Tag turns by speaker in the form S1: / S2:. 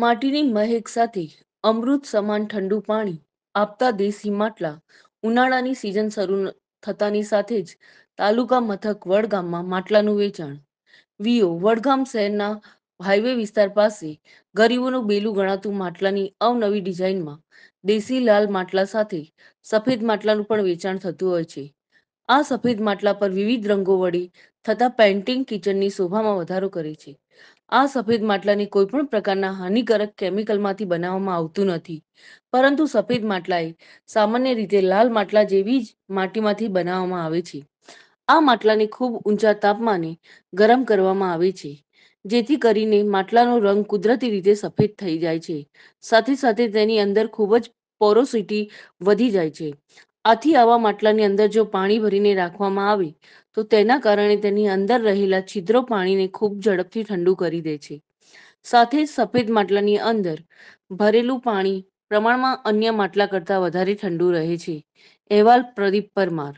S1: માટીની મહેક સાથે અમૃત સમાન ઠંડુ પાણી આપતા દેશી માટલા ઉનાળાની સિઝન શરૂ થતાની સાથે જ તાલુકા મથક વડગામમાં માટલાનું વેચાણ વીઓ વડગામ શહેરના હાઈવે વિસ્તાર પાસે ગરીબોનું બેલું ગણાતું માટલાની અવનવી ડિઝાઇનમાં દેશી લાલ માટલા સાથે સફેદ માટલાનું પણ વેચાણ થતું હોય છે આ સફેદ માટલા પર વિવિધ રંગો વડે થતાં પેઇન્ટિંગ કિચનની શોભામાં વધારો કરે છે આ સફેદ માટલાને કોઈપણ પ્રકારના હાનિકારક કેમિકલમાંથી બનાવવામાં આવતું નથી પરંતુ સફેદ માટલા એ સામાન્ય રીતે લાલ માટલા જેવી જ માટીમાંથી બનાવવામાં આવે છે આ માટલાને ખૂબ ઊંચા તાપમાને ગરમ કરવામાં આવે છે જેથી કરીને માટલાનો રંગ કુદરતી રીતે સફેદ થઈ જાય છે સાથે સાથે તેની અંદર ખૂબ જ પોરોસિટી વધી જાય છે આથી આવા માટલાની અંદર જો પાણી ભરીને રાખવામાં આવે તો તેના કારણે તેની અંદર રહેલા છિદ્રો પાણીને ખૂબ ઝડપથી ઠંડુ કરી દે છે સાથે સફેદ માટલાની અંદર ભરેલું પાણી પ્રમાણમાં અન્ય માટલા કરતાં વધારે ઠંડુ રહે છે અહેવાલ પ્રદીપ પરમાર